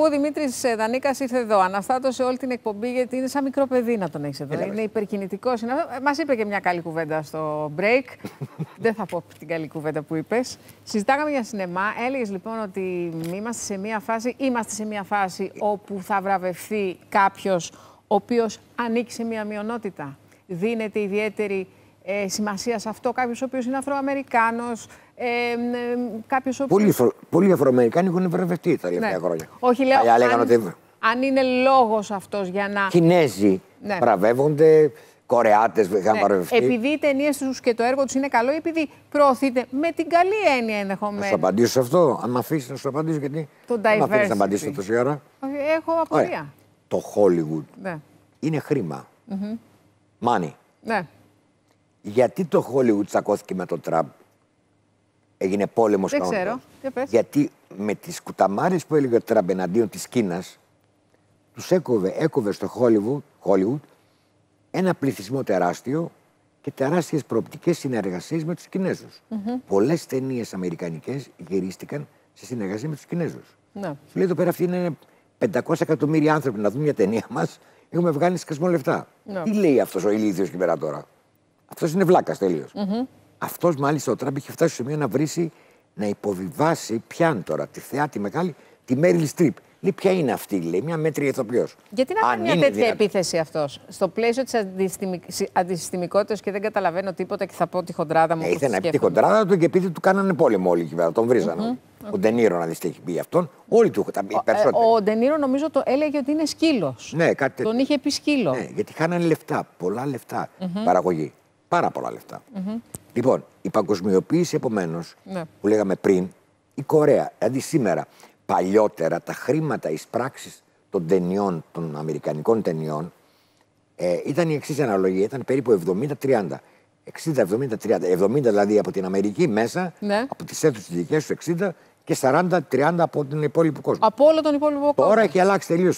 Αφού ο Δημήτρης ε, Δανίκας ήρθε εδώ, αναστάτωσε όλη την εκπομπή, γιατί είναι σαν μικρό παιδί να τον έχεις εδώ. είναι υπερκινητικό. Μας Μας είπε και μια καλή κουβέντα στο break. Δεν θα πω την καλή κουβέντα που είπες. Συζητάγαμε για σινεμά. Έλεγες λοιπόν ότι είμαστε σε μια φάση, είμαστε σε μια φάση όπου θα βραβευθεί κάποιος ο οποίος ανήκει σε μια μειονότητα. Δίνεται ιδιαίτερη ε, σημασία σε αυτό κάποιος ο οποίος είναι Αφροαμερικάνος. Ε, ε, οποίος... πολλοί, Αφροαμερικάνοι έχουν βρεβευτεί τα τελευταία ναι. χρόνια. Όχι, λέω. αν, ότι... αν είναι λόγος αυτός για να. Κινέζοι ναι. βραβεύονται. Κορεάτες είχαν ναι. βραβευτεί. Επειδή οι ταινίες τους και το έργο τους είναι καλό, επειδή προωθείται με την καλή έννοια ενδεχομένως. Θα σου απαντήσω σε αυτό. Αν με αφήσεις να σου απαντήσω, γιατί. Το diversity. Αν με να απαντήσω τόση ώρα. Έχω απορία. Ωραία. Το Hollywood ναι. είναι χρήμα. Mm -hmm. Money. Ναι. Γιατί το Hollywood τσακώθηκε με τον Τραμπ. Έγινε πόλεμος Δεν ξέρω. Γιατί με τις κουταμάρες που έλεγε ο Τραμπ εναντίον της Κίνας, τους έκοβε, έκοβε στο Hollywood, ένα πληθυσμό τεράστιο και τεράστιες προοπτικές συνεργασίες με τους Κινέζους. Mm -hmm. Πολλές ταινίες αμερικανικές γυρίστηκαν σε συνεργασία με τους Κινέζους. Ναι. Σου λέει εδώ πέρα αυτή είναι 500 εκατομμύρια άνθρωποι να δουν μια ταινία μας. Έχουμε βγάλει σκασμό λεφτά. Ναι. Τι λέει αυτός ο ηλίθιος εκεί πέρα τώρα. Αυτός είναι βλάκας τελείως. Mm-hmm. Αυτός μάλιστα ο Τραμπ είχε φτάσει σε σημείο να βρει να υποβιβάσει πιάν τώρα τη θεά τη μεγάλη, τη Μέριλ Στριπ. Λέει, ποια είναι αυτή, λέει, μια μέτρη ηθοποιός. Γιατί να κάνει μια τέτοια δυνατή. επίθεση αυτός, στο πλαίσιο της αντισυστημικότητα και δεν καταλαβαίνω τίποτα και θα πω τη χοντράδα μου. Ε, ήθελε να πει τη χοντράδα του και επειδή του κάνανε πόλεμο όλοι εκεί πέρα, τον βρίζανε. Mm-hmm. Ο Ντενίρο, να δεις τι έχει πει αυτόν, όλοι του τα πει περισσότερο. Ο ε, Ντενίρο νομίζω το έλεγε ότι είναι σκύλος. Ναι, κάτι... Τον είχε πει σκύλο. Ναι, γιατί χάνανε λεφτά, πολλά λεφτά mm-hmm. παραγωγή. Πάρα πολλά Λοιπόν, η παγκοσμιοποίηση επομένως ναι. που λέγαμε πριν, η Κορέα, δηλαδή σήμερα, παλιότερα τα χρήματα εις πράξεις των ταινιών, των αμερικανικών ταινιών, ε, ήταν η εξής αναλογία, ήταν περίπου 70-30. 60-70-30. 70 δηλαδή από την Αμερική μέσα, ναι. από τις αίθουσες της δικές τους 60 και 40-30 από τον υπόλοιπο κόσμο. Από όλο τον υπόλοιπο κόσμο. Τώρα έχει αλλάξει τελείως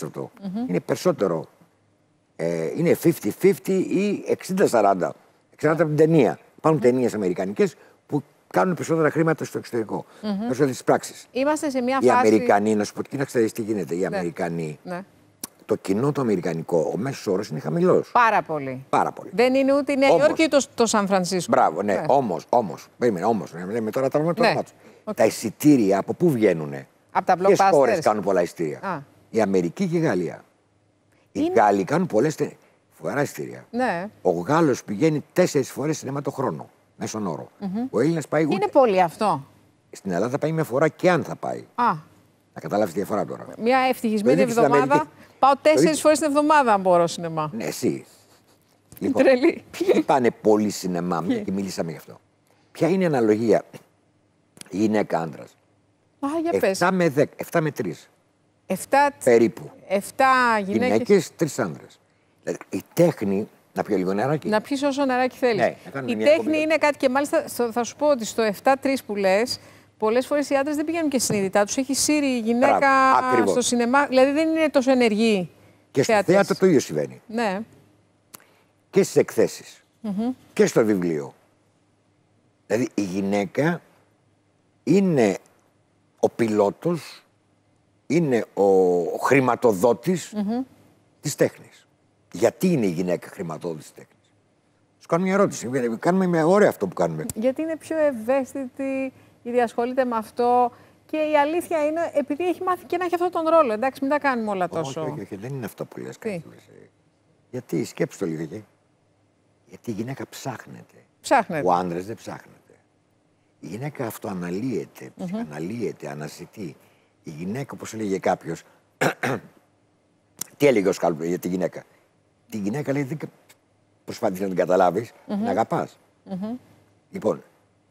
Είναι περισσότερο. Ε, είναι 50-50 ή 60-40 ξέρετε από την ταινία. Υπάρχουν ταινίες αμερικανικές που κάνουν περισσότερα χρήματα στο εξωτερικό. Mm -hmm. τη πράξη. Είμαστε σε μια φάση. Οι Αμερικανοί, να σου πω, κοίταξε τι γίνεται. Οι ναι. Αμερικανοί. Ναι. Το κοινό το αμερικανικό, ο μέσος όρος είναι χαμηλός. Πάρα πολύ. Πάρα πολύ. Δεν είναι ούτε η Νέα Υόρκη ούτε το Σαν Φρανσίσκο. Μπράβο, ναι. Όμω, ναι. όμως. Περίμενε, όμως. Με λέμε τώρα τα ναι. Τα εισιτήρια από πού βγαίνουν. Από τα Ποιες χώρες κάνουν πολλά εισιτήρια. Α. Η Αμερική και η Γαλλία. Οι Γάλλοι κάνουν πολλές ταινίε φοβερά εισιτήρια. Ναι. Ο Γάλλος πηγαίνει τέσσερις φορές σινεμά το χρόνο. Μέσον όρο. Mm -hmm. Ο Έλληνας πάει. Είναι πολύ αυτό. Στην Ελλάδα θα πάει μια φορά και αν θα πάει. Α. Να καταλάβεις τη διαφορά τώρα. Μια ευτυχισμένη εβδομάδα. Πάω τέσσερι φορές την εβδομάδα, αν μπορώ σινεμά. Ναι, εσύ. Λοιπόν, Τρελή. Ποιοι πάνε πολύ σινεμά, μια και μιλήσαμε γι' αυτό. Ποια είναι η αναλογία γυναίκα άντρας. Α, για 7 πες. με 10, 7 με 3. 7... Περίπου. 7 γυναίκες. Γυναίκες, 3 άντρε. Η τέχνη. Να πιω λίγο νεράκι. Να πιεις όσο νεράκι θέλεις. Ναι, η τέχνη είναι κάτι και μάλιστα θα σου πω ότι στο 7-3 που λες, πολλές φορές οι άντρες δεν πηγαίνουν και συνειδητά τους. Έχει σύρει η γυναίκα στο σινεμά. Δηλαδή δεν είναι τόσο ενεργή. Και στο θέατρος, θέατρο το ίδιο συμβαίνει. Ναι. Και στις εκθέσεις. Mm Και στο βιβλίο. Δηλαδή η γυναίκα είναι ο πιλότος, είναι ο χρηματοδότης mm -hmm. της τέχνης. Γιατί είναι η γυναίκα χρηματόδηση τέχνης. Σου κάνω μια ερώτηση. Κάνουμε με ωραία αυτό που κάνουμε. Γιατί είναι πιο ευαίσθητη, γιατί ασχολείται με αυτό. Και η αλήθεια είναι, επειδή έχει μάθει και να έχει αυτόν τον ρόλο. Εντάξει, μην τα κάνουμε όλα τόσο. Όχι, όχι, δεν είναι αυτό που λες. Γιατί, σκέψτε το λίγο. Γιατί. γιατί η γυναίκα ψάχνεται. Ψάχνεται. Ο άντρας δεν ψάχνεται. Η γυναίκα αυτοαναλύεται, αναλύεται, mm -hmm. αναζητεί. Η γυναίκα, όπως έλεγε κάποιος. τι έλεγε ο Σκάλπ για γυναίκα τη γυναίκα λέει δεν προσπάθησες να την καταλάβεις, mm-hmm. την αγαπά. Mm-hmm. Λοιπόν,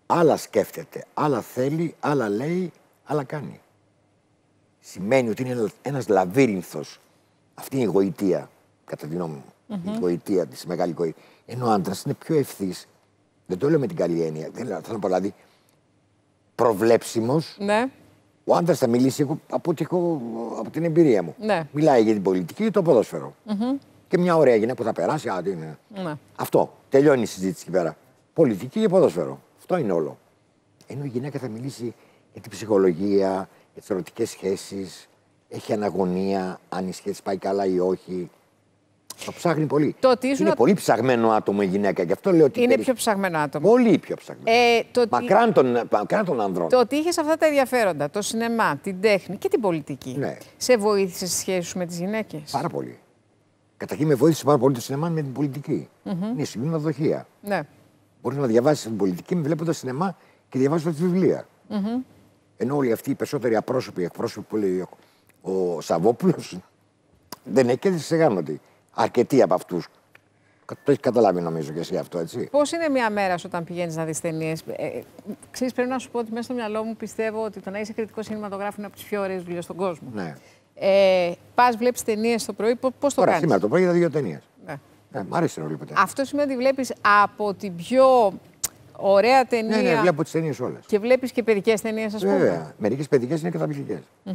άλλα σκέφτεται, άλλα θέλει, άλλα λέει, άλλα κάνει. Σημαίνει ότι είναι ένας λαβύρινθος. Αυτή είναι η γοητεία, κατά τη γνώμη μου. Η γοητεία της μεγάλη γοητεία. Ενώ ο άντρας είναι πιο ευθύς. Δεν το λέω με την καλή έννοια. Δεν θέλω να πω δηλαδή, Προβλέψιμος. Ναι. Ο άντρας θα μιλήσει από, από, την εμπειρία μου. Ναι. Μιλάει για την πολιτική ή το ποδόσφαιρο και μια ωραία γυναίκα που θα περάσει. Α, Ναι. Αυτό. Τελειώνει η συζήτηση εκεί πέρα. Πολιτική και ποδόσφαιρο. Αυτό είναι όλο. Ενώ η γυναίκα θα μιλήσει για την ψυχολογία, για τις ερωτικές σχέσεις. Έχει αναγωνία αν η σχέση πάει καλά ή όχι. Το ψάχνει πολύ. Το ότι ήσουν... Είναι πολύ ψαγμένο άτομο η οχι το ψαχνει πολυ ειναι πολυ ψαγμενο ατομο η γυναικα Γι' αυτό λέω ότι. Είναι πιο ψαγμένο άτομο. Πολύ πιο ψαγμένο. Ε, το... μακράν, των, ανδρών. Το ότι είχες αυτά τα ενδιαφέροντα, το σινεμά, την τέχνη και την πολιτική. Ναι. Σε βοήθησε στι σχέσει με τις γυναίκες. Πάρα πολύ. Καταρχήν με βοήθησε πάρα πολύ το σινεμά με την πολιτικη mm -hmm. Είναι σημείο δοχεία. Ναι. Μπορείς να διαβάσεις την πολιτική με βλέποντας σινεμά και διαβάζοντας βιβλία. Mm -hmm. Ενώ όλοι αυτοί οι περισσότεροι απρόσωποι εκπρόσωποι που λέει ο Σαββόπουλος δεν εκέδεσαι γάμοντι. Αρκετοί από αυτούς. Το έχεις καταλάβει νομίζω και εσύ αυτό, έτσι. Πώς είναι μια μέρα σου όταν πηγαίνεις να δεις ταινίες. Ε, ε πρέπει να σου πω ότι μέσα στο μυαλό μου πιστεύω ότι το να είσαι κριτικός κινηματογράφος είναι από τις πιο ωραίες δουλειές στον κόσμο. Ναι. Ε, Πας, βλέπεις ταινίες το πρωί, πώς το κάνει. Ωραία, σήμερα το πρωί είδα δύο ταινίες. Ναι. Ε, μ' άρεσε να Αυτό σημαίνει ότι βλέπεις από την πιο ωραία ταινία. Ναι, ναι, βλέπω τις ταινίες όλες. Και βλέπεις και παιδικές ταινίες, ας πούμε. Βέβαια. Μερικές παιδικές είναι καταπληκτικές. Mm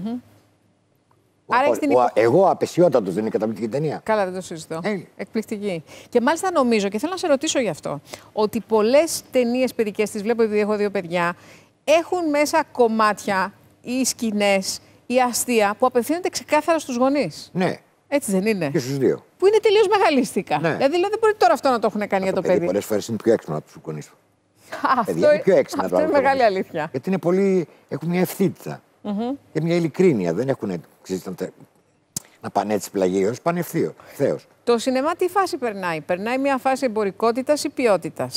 Άρα την εγώ απεσιότατος δεν είναι καταπληκτική ταινία. Καλά, δεν το συζητώ. Ε. Εκπληκτική. Και μάλιστα νομίζω, και θέλω να σε ρωτήσω γι' αυτό, ότι πολλές ταινίες παιδικές, τις βλέπω επειδή έχω δύο παιδιά, έχουν μέσα κομμάτια ή σκηνές η αστεία που απευθύνεται ξεκάθαρα στους γονείς. Ναι. Έτσι δεν είναι. Και στους δύο. Που είναι τελείως μεγαλίστικα. Ναι. Δηλαδή, δηλαδή δεν μπορεί τώρα αυτό να το έχουν κάνει για το παιδί. παιδί. Πολλές φορές είναι πιο έξυπνο από τους γονείς του. Αυτό είναι πιο έξυπνο. Αυτό είναι μεγάλη αλήθεια. Γιατί είναι πολύ. έχουν μια ευθύτητα. Mm Και μια ειλικρίνεια. Δεν έχουν. να, πάνε έτσι πλαγίως, πάνε Το σινεμά τι φάση περνάει. Περνάει μια φάση εμπορικότητας ή ποιότητας.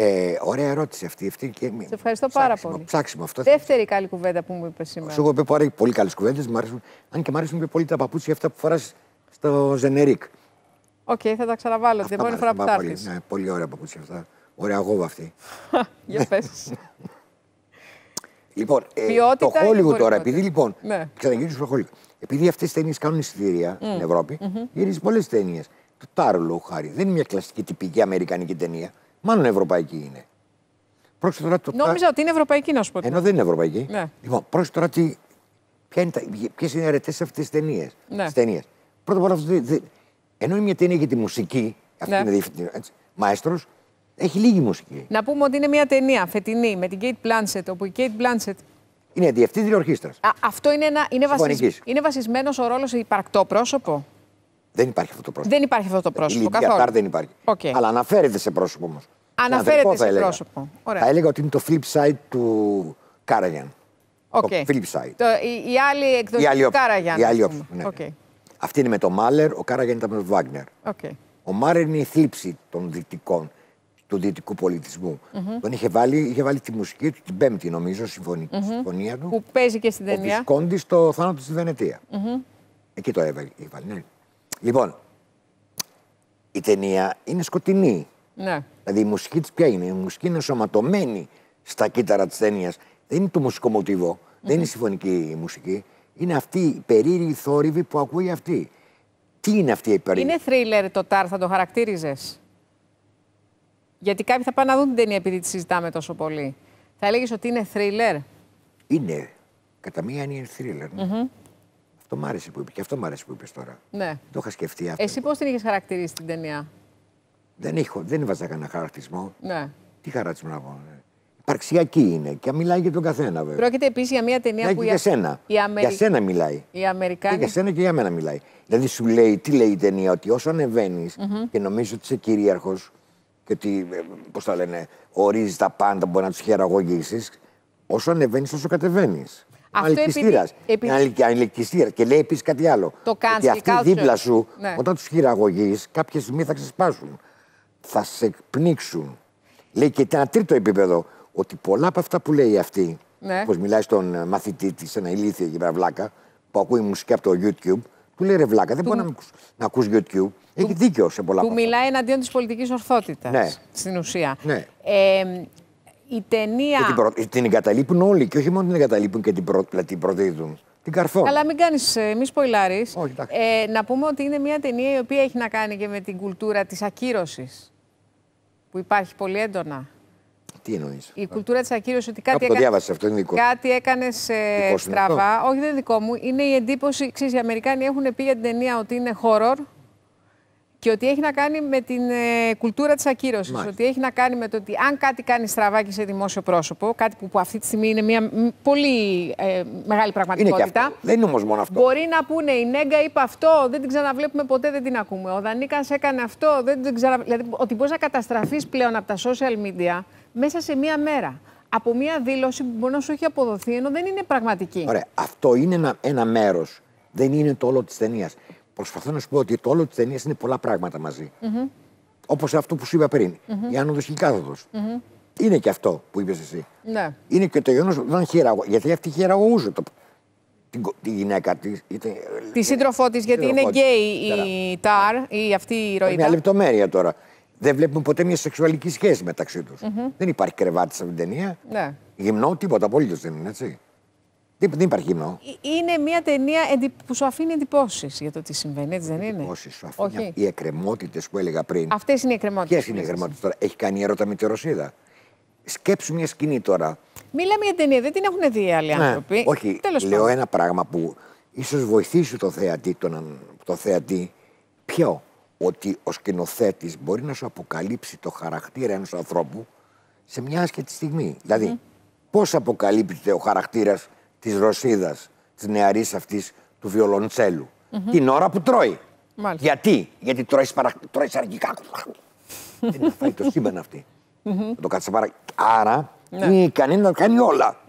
Ε, ωραία ερώτηση αυτή. αυτή και... Σε ευχαριστώ ψάξιμο, πάρα πολύ. Ψάξιμο αυτό. Δεύτερη καλή κουβέντα που μου είπες σήμερα. Σου έχω πάρα πολύ καλές κουβέντες. Αν και μου αρέσουν πολύ τα παπούτσια αυτά που φοράς στο Ζενερίκ. Οκ, okay, θα τα ξαναβάλω την επόμενη φορά που θα Ναι, πολύ ωραία παπούτσια αυτά. Ωραία γόβα αυτή. Για πες. λοιπόν, ε, το Hollywood τώρα, επειδή λοιπόν. Ναι. Ξαναγυρίζω στο Hollywood. Επειδή αυτές τι ταινίες κάνουν εισιτήρια mm. στην Ευρώπη, mm -hmm. γυρίζει πολλές ταινίες. Το Τάρλο, χάρη. Δεν είναι μια κλασική τυπική αμερικανική ταινία. Μάλλον ευρωπαϊκή είναι. Πρόκειται τώρα το. Νόμιζα ότι είναι ευρωπαϊκή, να σου πω. Ενώ δεν είναι ευρωπαϊκή. Ναι. Λοιπόν, πρόκειται τώρα τι. Ποιε είναι, ποιες είναι οι αρετέ αυτές τις ταινίες. Ναι. Πρώτα απ' όλα, ενώ είναι μια ταινία για τη μουσική, αυτή ναι. είναι διευθυντή, μαέστρος, έχει λίγη μουσική. Να πούμε ότι είναι μια ταινία φετινή με την Kate Blanchett, όπου η Kate Blanchett είναι διευθύντρια ορχήστρας. Αυτό είναι, ένα, είναι, βασισ... είναι βασισμένος ο ρόλος υπαρκτό πρόσωπο. Δεν υπάρχει αυτό το πρόσωπο. Δεν υπάρχει αυτό το πρόσωπο. Η καθόλου. δεν υπάρχει. Okay. Αλλά αναφέρεται σε πρόσωπο όμως. Αναφέρεται σε πρόσωπο. Ωραία. Θα έλεγα ότι είναι το flip side του Κάραγιαν. Okay. Το flip side. Το, η, η άλλη εκδοχή η του Κάραγιαν. Η άλλη Okay. Ναι, ναι. Αυτή είναι με τον Μάλερ, ο Κάραγιαν ήταν με τον Βάγνερ. Okay. Ο Μάλερ είναι η θλίψη των δυτικών, του δυτικού πολιτισμού. Mm-hmm. Τον είχε βάλει, είχε βάλει τη μουσική του, την πέμπτη συμφωνική, συμφωνία του. Που παίζει και στην ταινία. Ο στο θάνατο στη βενετια Εκεί το έβαλε. Ναι. Λοιπόν, η ταινία είναι σκοτεινή. Ναι. Δηλαδή η μουσική της ποια είναι. Η μουσική είναι σωματωμένη στα κύτταρα της ταινίας. Δεν είναι το μουσικό δεν είναι η συμφωνική μουσική. Είναι αυτή η περίεργη θόρυβη που ακούει αυτή. Τι είναι αυτή η περίεργη. Είναι θρίλερ το τάρ, θα το χαρακτήριζες. Γιατί κάποιοι θα πάνε να δουν την ταινία επειδή τη συζητάμε τόσο πολύ. Θα έλεγες ότι είναι θρίλερ. Είναι. Κατά μία είναι θρίλερ. Το μ' άρεσε που είπε και αυτό μ' άρεσε που είπες τώρα. Ναι. Το είχα σκεφτεί αυτό. Εσύ πώς την είχες χαρακτηρίσει την ταινία. Δεν, είχα, δεν έβαζα κανένα χαρακτηρισμό. Ναι. Τι χαρακτηρισμό να πω. Ε, υπαρξιακή είναι και μιλάει για τον καθένα βέβαια. Πρόκειται επίσης για μια ταινία ναι, που. για σένα. Για σένα μιλάει. Η Αμερικάνη... Ναι, για σένα και για μένα μιλάει. Δηλαδή σου λέει, τι λέει η ταινία, ότι όσο ανεβαίνεις mm -hmm. και νομίζω ότι είσαι κυρίαρχος και ότι, ε, πώς τα λένε, ορίζεις τα πάντα, μπορεί να τους χειραγωγήσει. Όσο ανεβαίνεις, όσο κατεβαίνεις. Αυτό Και λέει επίσης κάτι άλλο. Το ότι αυτοί δίπλα σου, ναι. όταν τους χειραγωγείς, κάποια στιγμή θα ξεσπάσουν. Θα σε εκπνίξουν. Λέει και ένα τρίτο επίπεδο. Ότι πολλά από αυτά που λέει αυτή, ναι. όπως μιλάει στον ε, μαθητή της, ένα ηλίθιο εκεί πέρα βλάκα, που ακούει μουσική από το YouTube, του λέει ρε βλάκα, δεν του... μπορεί να, να YouTube. Έχει δίκιο σε πολλά Που μιλάει εναντίον της πολιτικής ορθότητας. Ναι. Στην ουσία. Ναι. Ε, η ταινία. την, την εγκαταλείπουν όλοι. Και όχι μόνο την εγκαταλείπουν και την, προ... την προδίδουν. Την καρφώνουν. Αλλά μην κάνεις, ε, μη σποϊλάρεις. Ε, να πούμε ότι είναι μια ταινία η οποία έχει να κάνει και με την κουλτούρα της ακύρωσης. Που υπάρχει πολύ έντονα. Τι εννοείς. Η κουλτούρα της ακύρωσης ότι κάτι. Έκανε... διάβασες αυτό, είναι δικό Κάτι έκανες ε, στραβά. Όχι, δεν είναι δικό μου. Είναι η εντύπωση. Ξέρεις, οι Αμερικάνοι έχουν πει για την ταινία ότι είναι horror και ότι έχει να κάνει με την ε, κουλτούρα της ακύρωσης. Ότι έχει να κάνει με το ότι αν κάτι κάνει στραβά σε δημόσιο πρόσωπο, κάτι που, αυτή τη στιγμή είναι μια πολύ ε, μεγάλη πραγματικότητα. Δεν είναι όμως μόνο αυτό. Μπορεί να πούνε η Νέγκα είπε αυτό, δεν την ξαναβλέπουμε ποτέ, δεν την ακούμε. Ο Δανίκας έκανε αυτό, δεν την ξαναβλέπουμε. Δηλαδή, ότι μπορείς να καταστραφείς πλέον από τα social media μέσα σε μία μέρα. Από μία δήλωση που μπορεί να σου έχει αποδοθεί, ενώ δεν είναι πραγματική. Ωραία. Αυτό είναι ένα, ένα μέρος. Δεν είναι το όλο της ταινίας. Προσπαθώ να σου πω ότι το όλο της ταινίας είναι πολλά πράγματα μαζί. Mm -hmm. Όπως αυτό που σου είπα πριν. Mm -hmm. Η άνοδο και η κάθοδο. Mm -hmm. Είναι και αυτό που είπες εσύ. Ναι. Είναι και το γεγονός ότι δεν χειραγω... Γιατί αυτή χειραγωγούσε το... την... τη γυναίκα της. Τη ε, σύντροφό της, γιατί είναι γκέι η Ταρ, η αυτή η ροή. Μια λεπτομέρεια τώρα. Δεν βλέπουμε ποτέ μια σεξουαλική σχέση μεταξύ τους. Δεν υπάρχει κρεβάτι σε αυτήν την ταινία. Ναι. Γυμνό, τίποτα απολύτω δεν είναι έτσι. Δεν, υπάρχει γυμνό. Ε, είναι μια ταινία που σου αφήνει εντυπώσεις για το τι συμβαίνει, έτσι δεν είναι. Εντυπώσεις σου αφήνει. Όχι. Οι εκκρεμότητες που έλεγα πριν. Αυτές είναι οι εκκρεμότητες. Ποιες είναι οι εκκρεμότητες τώρα. Έχει κάνει ερώτα με τη Ρωσίδα. Σκέψου μια σκηνή τώρα. Μιλάμε για ταινία, δεν την έχουν δει οι άλλοι ναι, άνθρωποι. Όχι, Τέλος λέω ένα πράγμα που ίσως βοηθήσει το θεατή, τον, το θεατή. Ποιο, ότι ο σκηνοθέτης μπορεί να σου αποκαλύψει το χαρακτήρα ενός ανθρώπου σε μια άσχετη στιγμή. Δηλαδή, πώς αποκαλύπτεται ο χαρακτήρας της Ρωσίδας, της νεαρής αυτής του βιολοντσέλου. Την ώρα που τρώει. Γιατί, γιατί τρώεις, παρα... τρώεις αργικά. Δεν θα φάει το σύμπαν αυτή. το Άρα ναι. είναι ικανή να τα κάνει όλα.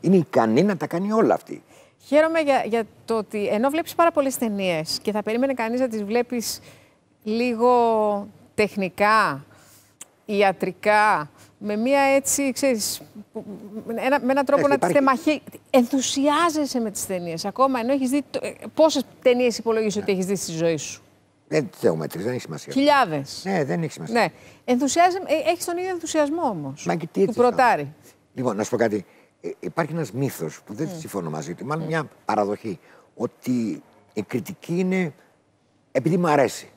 Είναι ικανή να τα κάνει όλα αυτή. Χαίρομαι για, για το ότι ενώ βλέπεις πάρα πολλές ταινίες και θα περίμενε κανείς να τις βλέπεις λίγο τεχνικά, ιατρικά, με μια έτσι, ξέρεις, ένα, με έναν τρόπο να τη θεμαχεί. Ενθουσιάζεσαι με τις ταινίες ακόμα, ενώ έχεις δει ε, πόσες ταινίες υπολογίζεις ότι έχεις δει στη ζωή σου. Δεν έχω δεν έχει σημασία. Χιλιάδες. Ναι, δεν έχει σημασία. Ναι. Ενθουσιάζε, ε, έχεις τον ίδιο ενθουσιασμό όμως. Μα και τι έτσι. Του προτάρει. Λοιπόν, να σου πω κάτι. Ε, υπάρχει ένας μύθος που δεν mm. συμφωνώ μαζί του, μάλλον ναι. μια παραδοχή. Ότι η κριτική είναι επειδή μου αρέσει.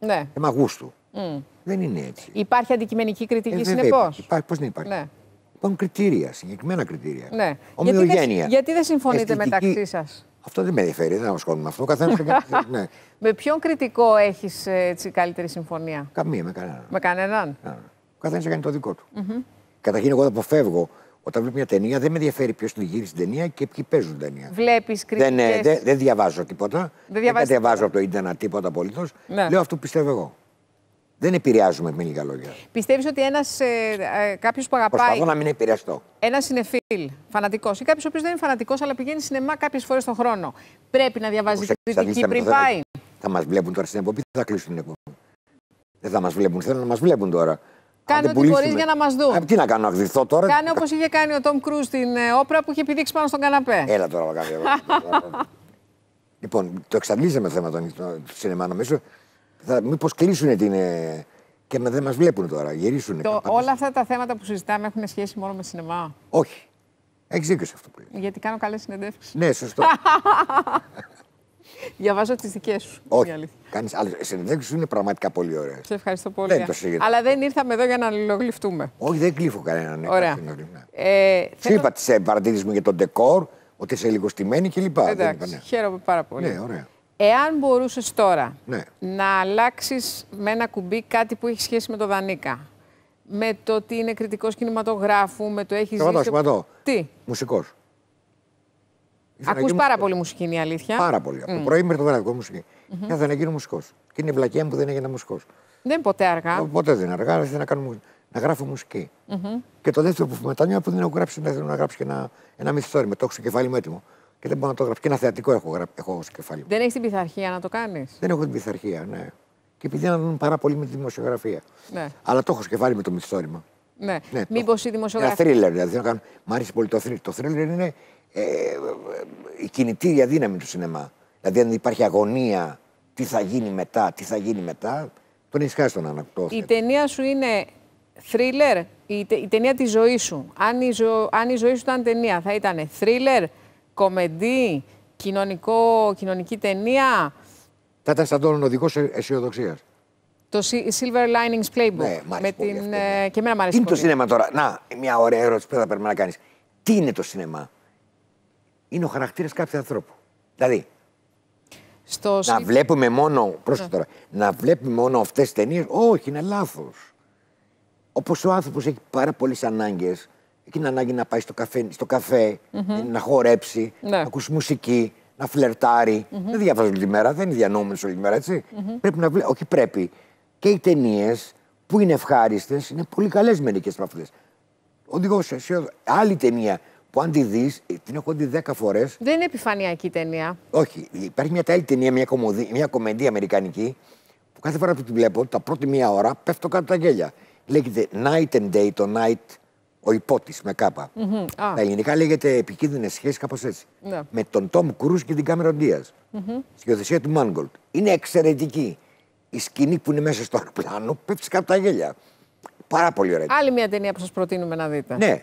Ναι. Είμαι αγούστου. Mm. Δεν είναι έτσι. Υπάρχει αντικειμενική κριτική, ε, συνεπώ. Πώ δεν υπάρχει. Ναι. Υπάρχουν κριτήρια, συγκεκριμένα κριτήρια. Ναι. Ομοιογένεια. Γιατί δεν, δε συμφωνείτε αισθητική... μεταξύ σας. Αυτό δεν με ενδιαφέρει, δεν ασχολούμαι με αυτό. Καθένα ναι. Με ποιον κριτικό έχεις ε, καλύτερη συμφωνία, Καμία, με κανέναν. Με κανέναν. Ναι, ναι. Ο καθένας κάνει το δικό του. Mm -hmm. Καταρχήν, εγώ αποφεύγω όταν βλέπει μια ταινία, δεν με ενδιαφέρει ποιος την γύρισε την ταινία και ποιοι παίζουν ταινία. Βλέπεις κριτικέ. Δεν, ε, δεν, δεν διαβάζω τίποτα. Δεν, δεν διαβάζω από το ίντερνετ τίποτα απολύτως. Ναι. Λέω αυτό που πιστεύω εγώ. Δεν επηρεάζουμε με λίγα λόγια. Πιστεύεις ότι ένας ε, ε κάποιος που αγαπάει. Προσπαθώ να μην επηρεαστώ. Ένας συνεφίλ, φανατικός ή κάποιος ο οποίος δεν είναι φανατικός, αλλά πηγαίνει σινεμά κάποιες φορές τον χρόνο. Πρέπει να διαβάζει κριτική πριν πάει. Θα μας βλέπουν τώρα στην εκπομπή, θα κλείσουν την εποχή. Δεν θα μας βλέπουν, θέλουν να μας βλέπουν τώρα. Κάνε ό,τι μπορείς για να μας δουν. Α, τι να κάνω, να γδυθώ τώρα. Κάνε όπως είχε κάνει ο Τόμ Κρού στην ε, όπρα που είχε επιδείξει πάνω στον καναπέ. Έλα τώρα, κάνει. λοιπόν, το εξαντλήσαμε θέμα των σινεμά νομίζω. Θα, μήπως κλείσουν την... Ε, και δεν μας βλέπουν τώρα, γυρίσουν. Το, όλα αυτά τα θέματα που συζητάμε έχουν σχέση μόνο με σινεμά. Όχι. Έχεις δίκιο σε αυτό που λέει. Γιατί κάνω καλές συνεντεύξεις. Ναι, σωστό. Διαβάζω τις δικές σου. Όχι. Κάνεις άλλες συνεντεύξεις είναι πραγματικά πολύ ωραίες. Σε ευχαριστώ πολύ. Αλλά δεν ήρθαμε εδώ για να αλληλογλυφτούμε. Όχι, δεν κλείφω κανέναν. Ναι, Ωραία. Ναι. Ε, θέλω... είπα τι παρατηρήσεις μου για τον ντεκόρ, ότι είσαι λιγοστημένη κλπ. Ναι. Εντάξει, χαίρομαι πάρα πολύ. Ναι, ωραία. Εάν μπορούσες τώρα ναι. να αλλάξεις με ένα κουμπί κάτι που έχει σχέση με το Δανίκα, με το ότι είναι κριτικός κινηματογράφου, με το έχεις ζήσει. ζήσει... Τι? μουσικός. Ακούς πάρα πολύ μουσική, είναι η αλήθεια. Πάρα πολύ. Mm. Από το πρωί μέχρι το βράδυ ακούω μουσική. Mm -hmm. Ήθελα γίνω μουσικός. Και είναι η βλακία μου που δεν έγινε μουσικός. Δεν ποτέ αργά. Ε, ποτέ δεν αργά, αλλά να κάνω να γράφω μουσική. Mm -hmm. Και το δεύτερο που μετανιώ που δεν γράψει, να θέλω να και ένα, ένα με Το έχω στο κεφάλι μου έτοιμο. Και δεν μπορώ να το γράψω. Και ένα θεατρικό έχω, γράψει, έχω κεφάλι Δεν έχεις την πειθαρχία να το κάνεις. Δεν έχω την πειθαρχία, ναι. Και επειδή αναδούν πάρα πολύ με τη δημοσιογραφία. Ναι. Αλλά το έχω σκεφάλι με το μυθιστόρημα. Ναι. ναι Μήπω η δημοσιογραφία. Ένα θρίλερ, δηλαδή. Κάνω... Μ' άρεσε πολύ το θρίλερ. Το θρίλερ είναι ε, ε, η κινητήρια δύναμη του σινεμά. Δηλαδή, αν υπάρχει αγωνία, τι θα γίνει μετά, τι θα γίνει μετά, τον έχεις χάσει τον ανακτό. Η ταινία σου είναι θρίλερ, η, ται, η ταινία της ζωής σου. Αν η, ζω... αν η ζωή σου ήταν ταινία, θα ήταν θρίλερ, κομεντή, κοινωνικό, κοινωνική ταινία. Θα τα σταντώνουν ο οδηγό αισιοδοξίας. Το Silver Linings Playbook. Ναι, με την... Αυτό, ναι. Ε, και εμένα μου αρέσει. Τι είναι το σινεμά τώρα. Να, μια ωραία ερώτηση που θα πρέπει να κάνεις. Τι είναι το σινεμά, Είναι ο χαρακτήρας κάποιου ανθρώπου. Δηλαδή, στο να βλέπουμε μόνο. Ναι. Πρόσεχε τώρα. Να βλέπουμε μόνο αυτές τις ταινίες. Όχι, είναι λάθος. Όπως ο άνθρωπος έχει πάρα πολλές ανάγκες Εκείνη ανάγκη να πάει στο καφέ, στο καφε να χορέψει, ναι. να ακούσει μουσική, να φλερταρει Δεν διαβάζω όλη τη μέρα, δεν είναι διανόμενο όλη τη μέρα, Πρέπει να βλέπει Όχι, πρέπει. Και οι ταινίες που είναι ευχάριστες είναι πολύ καλές μερικές από αυτέ. Οδηγό, άλλη ταινία που αν τη δεις, ε, την έχω δει 10 φορές. Δεν είναι επιφανειακή ταινία. Όχι. Υπάρχει μια άλλη ταινία, μια, κομωδί, μια κομμεντή αμερικανική, που κάθε φορά που τη βλέπω, τα πρώτη μία ώρα πέφτω κάτω τα γέλια. Λέγεται Night and Day, το Night ο υπότης με καπα mm -hmm. Τα ελληνικά λέγεται επικίνδυνες σχέσεις, κάπως έτσι. Yeah. Ναι. Με τον Τόμ Κρούζ και την Κάμερον Ντία. Mm -hmm. του Μάνγκολτ. Είναι εξαιρετική. Η σκηνή που είναι μέσα στο αεροπλάνο πέφτει κάτω τα γέλια. Πάρα πολύ ωραία. Άλλη μια ταινία που σας προτείνουμε να δείτε. Ναι,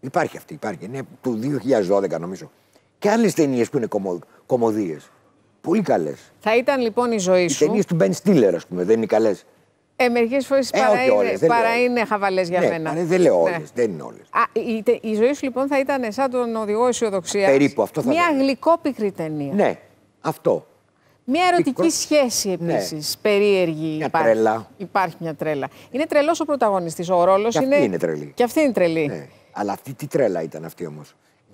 υπάρχει αυτή. Υπάρχει. Είναι του 2012 νομίζω. Και άλλες ταινίες που είναι κομμω... κομμωδίες. Πολύ καλές. Θα ήταν λοιπόν η ζωή σου. Οι ταινίες του Μπεν Στίλερ, ας πούμε, δεν είναι καλές. Ε, Μερικές φορές ε, παρά, όχι όλες, είναι, παρά είναι χαβαλές για ναι, μένα. δεν λέω όλε. Ναι. Δεν είναι όλες. Η, η, ζωή σου λοιπόν θα ήταν σαν τον οδηγό αισιοδοξίας. Περίπου αυτό θα Μια γλυκόπικρη ταινία. Ναι, αυτό. Μια ερωτική Πικρό... σχέση επίση. Ναι. Περίεργη. Μια υπάρχει. τρέλα. Υπάρχει μια τρέλα. Είναι τρελός ο πρωταγωνιστής. Ο ρόλος είναι. Αυτή είναι τρελή. Και αυτή είναι τρελή. Ναι. Αλλά αυτή τι τρέλα ήταν αυτή όμως.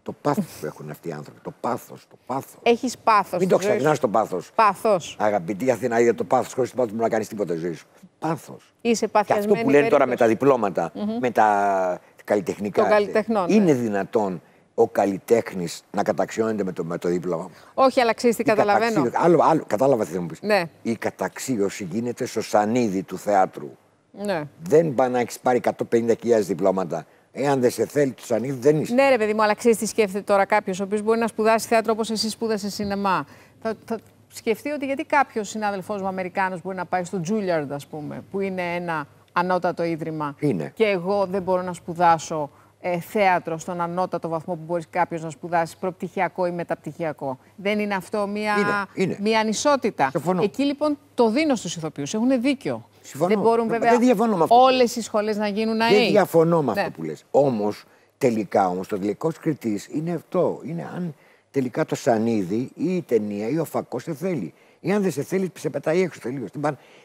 Το πάθος που έχουν αυτοί οι άνθρωποι. Το πάθος. Το πάθος. Έχεις πάθος. Μην το ξεχνάς το πάθος. Πάθος. Αγαπητή Αθηνά, για το πάθος. Χωρίς το πάθο να κάνεις τίποτα ζωή σου πάθος. Είσαι παθιασμένη. Και αυτό που λένε τώρα με τα διπλώματα, με τα καλλιτεχνικά. Ναι. είναι δυνατόν ο καλλιτέχνης να καταξιώνεται με το, με το δίπλωμα. Όχι, αλλά ξέρεις τι καταλαβαίνω. Καταξίω... Άλλο, άλλο, κατάλαβα τι θα μου πεις. Ναι. Η καταξίωση γίνεται στο σανίδι του θεάτρου. Ναι. Δεν πάει να έχεις πάρει 150.000 διπλώματα. Εάν δεν σε θέλει, το σανίδι δεν είσαι. Ναι, ρε παιδί μου, αλλά ξέρεις τι σκέφτεται τώρα κάποιος ο οποίος μπορεί να σπουδάσει θέατρο όπως εσύ σπούδασε σινεμά. Θα, θα, σκεφτεί ότι γιατί κάποιος συνάδελφός μου Αμερικάνος μπορεί να πάει στο Τζούλιαρντ, ας πούμε, που είναι ένα ανώτατο ίδρυμα. Είναι. Και εγώ δεν μπορώ να σπουδάσω ε, θέατρο στον ανώτατο βαθμό που μπορεί κάποιος να σπουδάσει, προπτυχιακό ή μεταπτυχιακό. Δεν είναι αυτό μια, μια ανισότητα. Εκεί λοιπόν το δίνω στους ηθοποιούς. Έχουν δίκιο. Δεν μπορούν βέβαια όλες οι σχολές να γίνουν ΑΕ. Δεν διαφωνώ με αυτό που λες. Ναι. Όμως, τελικά όμως, το τελικό κριτής είναι αυτό. Είναι αν τελικά το σανίδι ή η ταινία ή ο φακός σε θέλει. Ή αν δεν σε θέλει, σε πετάει έξω τελείως.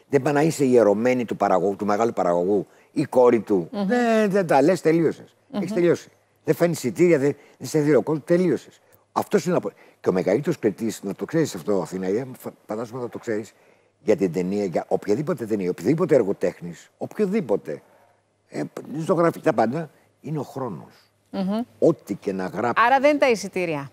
Δεν πάει να είσαι ιερωμένη του, του μεγάλου παραγωγού ή κόρη του. Mm-hmm. Δεν, δεν τα λες, τελείωσες. Mm-hmm. Έχεις τελειώσει. Δεν φαίνεις εισιτήρια, δεν, δεν σε δει ο κόσμος, τελείωσες. Αυτός είναι απο... Και ο μεγαλύτερος κριτή, να το ξέρεις αυτό, γιατί φαντάζομαι θα το ξέρεις, για την ταινία, για οποιαδήποτε ταινία, οποιοδήποτε εργοτέχνη, οποιοδήποτε. Ε, ζωγραφεί τα πάντα, είναι ο χρόνος. Mm-hmm. Ό,τι και να γράψεις. Άρα δεν είναι τα εισιτήρια.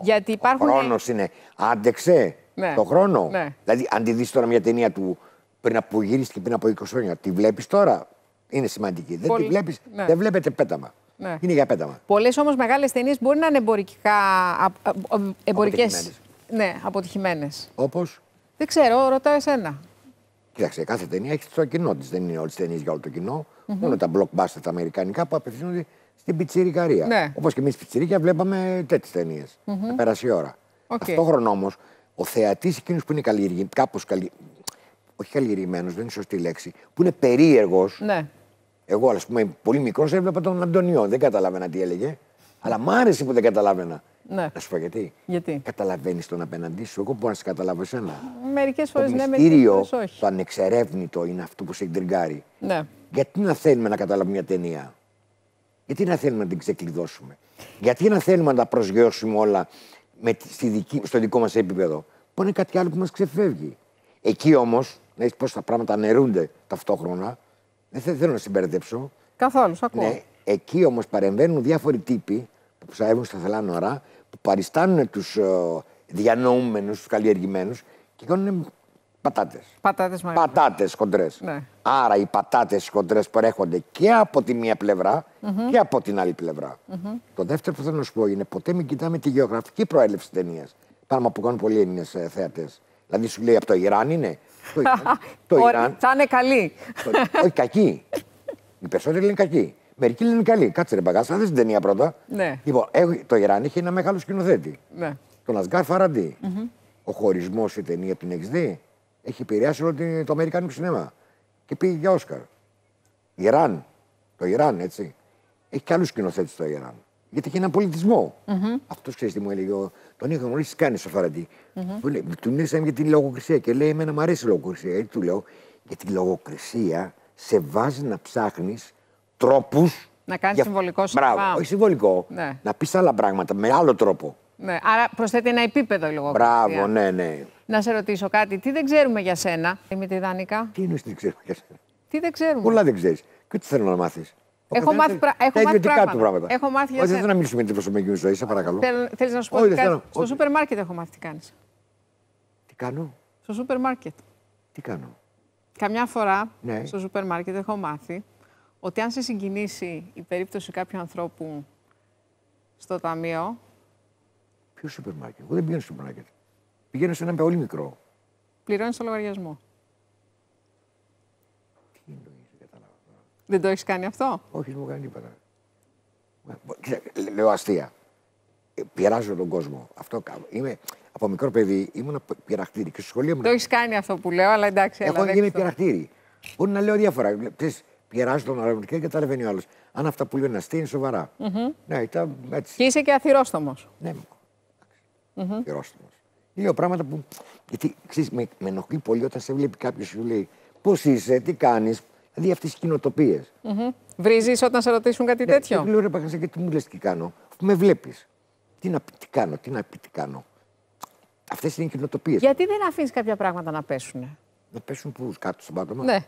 Γιατί υπάρχουν... Ο χρόνο είναι. Άντεξε ναι. το χρόνο. Ναι. Δηλαδή, αν τη δεις τώρα μια ταινία του πριν από γυρίστηκε πριν από 20 χρόνια, τη βλέπεις τώρα. Είναι σημαντική. Πολύ... Δεν τη βλέπεις. Ναι. δεν βλέπετε πέταμα. Ναι. Είναι για πέταμα. Πολλές όμως μεγάλες ταινίες μπορεί να είναι εμπορικέ. Ναι, αποτυχημένες. Όπως. Δεν ξέρω, ρωτάω εσένα. Κοίταξε, κάθε ταινία έχει το κοινό της. Δεν είναι όλες τις ταινίες για όλο το κοινό. Mm -hmm. Μόνο τα blockbuster τα αμερικανικά που απευθύνονται στην πιτσιρικαρία. Ναι. Όπως και εμείς πιτσιρικαρια βλέπαμε τέτοιες ταινίες. Mm -hmm. Πέρασε η ώρα. Okay. Ταυτόχρονα όμως, ο θεατής εκείνος που είναι καλλιεργη... κάπως καλλι... Όχι καλλιεργημένος, δεν είναι σωστή λέξη. Που είναι περίεργος. Ναι. Εγώ, ας πούμε, πολύ μικρός έβλεπα τον Αντωνιό. Δεν καταλάβαινα τι έλεγε. Αλλά μ' άρεσε που δεν καταλάβαινα. Ναι. Να σου πω γιατί. γιατί. Καταλαβαίνεις τον απέναντί σου. Εγώ μπορώ να σε καταλάβω εσένα. Μερικές φορές ναι, μερικές φορές όχι. Το ανεξερεύνητο είναι αυτό που σε εκτριγκάρει. Ναι. Γιατί να θέλουμε να καταλάβουμε μια ταινία. Γιατί να θέλουμε να την ξεκλειδώσουμε. Γιατί να θέλουμε να τα προσγειώσουμε όλα με, στη δική, στο δικό μας επίπεδο. Που είναι κάτι άλλο που μας ξεφεύγει. Εκεί όμως, να είσαι πώς τα πράγματα νερούνται ταυτόχρονα, δεν θέλω να συμπερδέψω. Καθόλου, ακούω. Ναι, εκεί όμως παρεμβαίνουν διάφοροι τύποι που ψαεύουν στα θελά που παριστάνουν τους ε, διανοούμενους, τους καλλιεργημένους και κάνουν πατάτες. Πατάτες Πατάτες χοντρές. Ναι. Άρα οι πατάτες χοντρές προέρχονται και από τη μία πλευρά και από την άλλη πλευρά. Το δεύτερο που θέλω να σου πω είναι ποτέ μην κοιτάμε τη γεωγραφική προέλευση ταινίας. Πράγμα που κάνουν πολλοί Έλληνες θεατές. Δηλαδή σου λέει από το Ιράν είναι. Το Ιράν. το είναι καλή. Όχι, κακή. Οι περισσότεροι λένε κακή. Μερικοί λένε καλή. Κάτσε ρε παγκαστά δεν την ταινία πρώτα. Ναι. Λοιπόν, το Ιράν είχε ένα μεγάλο σκηνοθέτη. Ναι. Τον Ασγκάρ Φαραντί. Ο χωρισμός η ταινία την έχεις δει. Έχει επηρεάσει όλο το Αμερικάνικο σινέμα. Και πήγε για Όσκαρ. Ιράν. Το Ιράν, έτσι. Έχει και άλλους σκηνοθέτες το Ιράν. Γιατί έχει έναν πολιτισμό. Mm-hmm. Αυτός ξέρεις τι μου έλεγε. Τον είχα γνωρίσει κάνει στο Φαραντί. Mm-hmm. Του μιλήσαμε για την λογοκρισία και λέει: Εμένα μου αρέσει η λογοκρισία. Έτσι του λέω: Γιατί η λογοκρισία σε βάζει να ψάχνεις τρόπους. Να κάνεις συμβολικό σου. Μπράβο, όχι συμβολικό. Ναι. Να πεις άλλα πράγματα με άλλο τρόπο. Ναι. Άρα προσθέτει ένα επίπεδο η λογοκρισία. Μπράβο, ναι, ναι. Να σε ρωτήσω κάτι, τι δεν ξέρουμε για σένα, Δημήτρη Δανικά. Τι εννοείς τι δεν ξέρουμε για σένα. Τι δεν ξέρουμε. Πολλά δεν ξέρεις. Και τι θέλω να μάθεις. Έχω μάθει, έχω μάθει πράγματα. Έχω μάθει για Όχι, δεν θέλω να μιλήσουμε για την προσωπική μου ζωή, σε παρακαλώ. Θέλεις να σου πω. κάτι. Στο σούπερ μάρκετ έχω μάθει τι κάνεις. Τι κάνω. Στο σούπερ μάρκετ. Τι κάνω. Καμιά φορά ναι. στο σούπερ μάρκετ έχω μάθει ότι αν σε συγκινήσει η περίπτωση κάποιου ανθρώπου στο ταμείο. Ποιο σούπερ μάρκετ. Εγώ δεν πηγαίνω στο σούπερ μάρκετ. Πηγαίνω σε έναν πολύ μικρό. Πληρώνεις το λογαριασμό. Τι εννοείς, δεν Δεν το έχεις κάνει αυτό. Όχι, δεν μου κάνει τίποτα. Λέω αστεία. Ε, πειράζω τον κόσμο. Αυτό κάνω. Είμαι, από μικρό παιδί ήμουν πειραχτήρι και στο σχολείο μου. Το έχεις κάνει αυτό που λέω, αλλά εντάξει. Έχω έλα, είμαι πειραχτήρι. Μπορεί να λέω διάφορα. Ξέρεις, πειράζω τον άλλον και δεν καταλαβαίνει ο άλλος. Αν αυτά που λέω είναι αστεία, είναι σοβαρά. Mm-hmm. Ναι, ήταν έτσι. Και είσαι και αθυρόστομος. Ναι, μου. Mm-hmm. Λέω πράγματα που. Γιατί ξέρεις, με, με ενοχλεί πολύ όταν σε βλέπει κάποιος σου λέει Πώς είσαι, τι κάνεις. Δηλαδή αυτές τι κοινοτοπίε. Mm -hmm. Βρίζεις όταν σε ρωτήσουν κάτι ναι, τέτοιο. λέω ρε Παχασέ, γιατί μου λες τι κάνω. με βλέπεις. Τι να πει, τι κάνω, τι να πει, τι κάνω. Αυτές είναι οι κοινοτοπίες. Γιατί δεν αφήνεις κάποια πράγματα να πέσουν. Να πέσουν πού, κάτω στον πάτωμα. Ναι.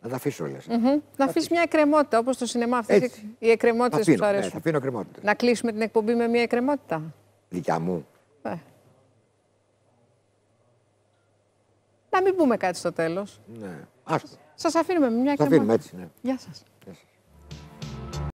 Να τα αφήσω όλε. Mm -hmm. Να αφήσεις μια εκκρεμότητα όπως το σινεμά. Αυτές οι εκκρεμότητες που σου ναι, αρέσουν. Ναι, θα αφήνω. Να κλείσουμε την εκπομπή με μια εκκρεμότητα. Δικιά μου. Ναι. να μην πούμε κάτι στο τέλος. Ναι. Σας αφήνουμε μια και. Σας αφήνουμε έτσι, ναι. Γεια σας.